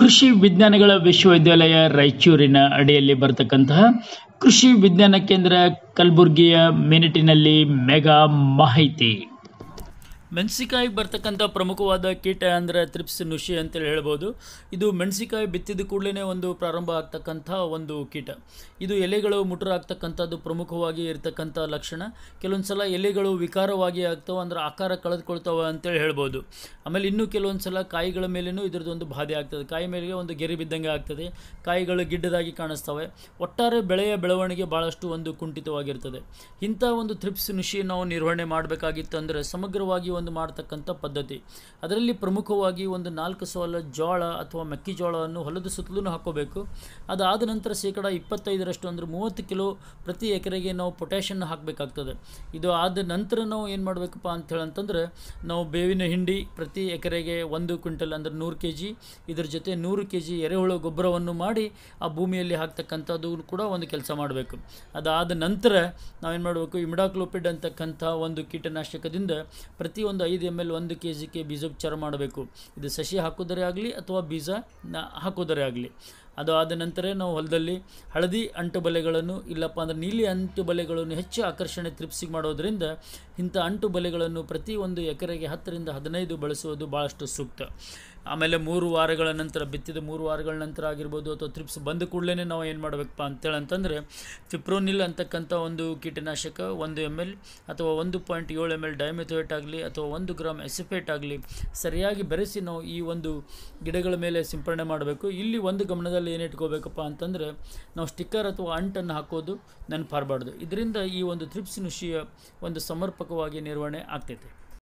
ಕೃಷಿ ವಿಜ್ಞಾನಗಳ ವಿಶ್ವವಿದ್ಯಾಲಯ ರಾಯಚೂರಿನ ಅಡಿಯಲ್ಲಿ ಬರತಕ್ಕಂತಹ ಕೃಷಿ ವಿಜ್ಞಾನ ಕೇಂದ್ರ ಕಲಬುರಗಿಯ ಮಿನಿಟಿನಲ್ಲಿ ಮೆಗಾ ಮಾಹಿತಿ ಮೆಣಸಿಕಾಯಿ ಬರ್ತಕ್ಕಂಥ ಪ್ರಮುಖವಾದ ಕೀಟ ಅಂದರೆ ತ್ರಿಪ್ಸ್ ನುಷಿ ಅಂತೇಳಿ ಹೇಳ್ಬೋದು ಇದು ಮೆಣಸಿಕಾಯಿ ಬಿತ್ತಿದ ಕೂಡಲೇ ಒಂದು ಪ್ರಾರಂಭ ಆಗ್ತಕ್ಕಂಥ ಒಂದು ಕೀಟ ಇದು ಎಲೆಗಳು ಮುಟರಾಗ್ತಕ್ಕಂಥದ್ದು ಪ್ರಮುಖವಾಗಿ ಇರತಕ್ಕಂಥ ಲಕ್ಷಣ ಕೆಲವೊಂದು ಸಲ ಎಲೆಗಳು ವಿಕಾರವಾಗಿ ಆಗ್ತವೆ ಅಂದರೆ ಆಕಾರ ಕಳೆದುಕೊಳ್ತವೆ ಅಂತೇಳಿ ಹೇಳ್ಬೋದು ಆಮೇಲೆ ಇನ್ನೂ ಕೆಲವೊಂದು ಸಲ ಕಾಯಿಗಳ ಮೇಲೇನೂ ಇದ್ರದ್ದು ಒಂದು ಬಾಧೆ ಆಗ್ತದೆ ಕಾಯಿ ಮೇಲೆ ಒಂದು ಗೆರೆ ಬಿದ್ದಂಗೆ ಆಗ್ತದೆ ಕಾಯಿಗಳು ಗಿಡ್ಡದಾಗಿ ಕಾಣಿಸ್ತವೆ ಒಟ್ಟಾರೆ ಬೆಳೆಯ ಬೆಳವಣಿಗೆ ಭಾಳಷ್ಟು ಒಂದು ಕುಂಠಿತವಾಗಿರ್ತದೆ ಇಂಥ ಒಂದು ತ್ರಿಪ್ಸ್ ನುಷಿ ನಾವು ನಿರ್ವಹಣೆ ಮಾಡಬೇಕಾಗಿತ್ತು ಅಂದರೆ ಸಮಗ್ರವಾಗಿ ಒಂದು ಒಂದು ಮಾಡ್ತಕ್ಕಂಥ ಪದ್ಧತಿ ಅದರಲ್ಲಿ ಪ್ರಮುಖವಾಗಿ ಒಂದು ನಾಲ್ಕು ಸಾಲ ಜೋಳ ಅಥವಾ ಮೆಕ್ಕೆಜೋಳವನ್ನು ಹೊಲದ ಸುತ್ತಲೂ ಹಾಕೋಬೇಕು ಅದಾದ ನಂತರ ಶೇಕಡ ಇಪ್ಪತ್ತೈದರಷ್ಟು ಅಂದರೆ ಮೂವತ್ತು ಕಿಲೋ ಪ್ರತಿ ಎಕರೆಗೆ ನಾವು ಪೊಟ್ಯಾಷನ್ನು ಹಾಕಬೇಕಾಗ್ತದೆ ಇದು ಆದ ನಂತರ ನಾವು ಏನು ಮಾಡಬೇಕಪ್ಪ ಅಂತ ಹೇಳಂತಂದ್ರೆ ನಾವು ಬೇವಿನ ಹಿಂಡಿ ಪ್ರತಿ ಎಕರೆಗೆ ಒಂದು ಕ್ವಿಂಟಲ್ ಅಂದರೆ ನೂರು ಕೆ ಜಿ ಇದರ ಜೊತೆ ನೂರು ಕೆ ಜಿ ಎರೆಹುಳು ಗೊಬ್ಬರವನ್ನು ಮಾಡಿ ಆ ಭೂಮಿಯಲ್ಲಿ ಹಾಕ್ತಕ್ಕಂಥದ್ದು ಕೂಡ ಒಂದು ಕೆಲಸ ಮಾಡಬೇಕು ಅದಾದ ನಂತರ ನಾವೇನು ಮಾಡಬೇಕು ಇಮಿಡಾಕ್ಲೋಪಿಡ್ ಅಂತಕ್ಕಂಥ ಒಂದು ಕೀಟನಾಶಕದಿಂದ ಪ್ರತಿ ಒಂದು ಐದು ಎಮ್ ಎಲ್ ಒಂದು ಕೆ ಜಿಗೆ ಉಪಚಾರ ಮಾಡಬೇಕು ಇದು ಸಸಿ ಹಾಕೋದರೆ ಆಗಲಿ ಅಥವಾ ಬೀಜ ಹಾಕೋದರೆ ಆಗಲಿ ಅದು ಆದ ನಂತರ ನಾವು ಹೊಲದಲ್ಲಿ ಹಳದಿ ಅಂಟು ಬಲೆಗಳನ್ನು ಇಲ್ಲಪ್ಪ ಅಂದರೆ ನೀಲಿ ಅಂಟು ಬಲೆಗಳನ್ನು ಹೆಚ್ಚು ಆಕರ್ಷಣೆ ತೃಪ್ಸಿಗೆ ಮಾಡೋದರಿಂದ ಇಂಥ ಅಂಟು ಬಲೆಗಳನ್ನು ಪ್ರತಿ ಒಂದು ಎಕರೆಗೆ ಹತ್ತರಿಂದ ಹದಿನೈದು ಬಳಸುವುದು ಭಾಳಷ್ಟು ಸೂಕ್ತ ಆಮೇಲೆ ಮೂರು ವಾರಗಳ ನಂತರ ಬಿತ್ತಿದ ಮೂರು ವಾರಗಳ ನಂತರ ಆಗಿರ್ಬೋದು ಅಥವಾ ಥ್ರಿಪ್ಸ್ ಬಂದ ಕೂಡಲೇ ನಾವು ಏನು ಮಾಡಬೇಕಪ್ಪ ಅಂತೇಳಿ ಅಂತಂದರೆ ಫಿಪ್ರೋನಿಲ್ ಅಂತಕ್ಕಂಥ ಒಂದು ಕೀಟನಾಶಕ ಒಂದು ಎಮ್ ಎಲ್ ಅಥವಾ ಒಂದು ಪಾಯಿಂಟ್ ಏಳು ಎಮ್ ಎಲ್ ಡೈಮೆಥೋಯೇಟ್ ಆಗಲಿ ಅಥವಾ ಒಂದು ಗ್ರಾಮ್ ಎಸಿಫೇಟ್ ಆಗಲಿ ಸರಿಯಾಗಿ ಬೆರೆಸಿ ನಾವು ಈ ಒಂದು ಗಿಡಗಳ ಮೇಲೆ ಸಿಂಪರಣೆ ಮಾಡಬೇಕು ಇಲ್ಲಿ ಒಂದು ಗಮನದಲ್ಲಿ ಏನು ಇಟ್ಕೋಬೇಕಪ್ಪ ಅಂತಂದರೆ ನಾವು ಸ್ಟಿಕ್ಕರ್ ಅಥವಾ ಅಂಟನ್ನು ಹಾಕೋದು ನೆನಪಾರಬಾರ್ದು ಇದರಿಂದ ಈ ಒಂದು ಥ್ರಿಪ್ಸ್ ನುಷಿಯ ಒಂದು ಸಮರ್ಪಕವಾಗಿ ನಿರ್ವಹಣೆ ಆಗ್ತೈತೆ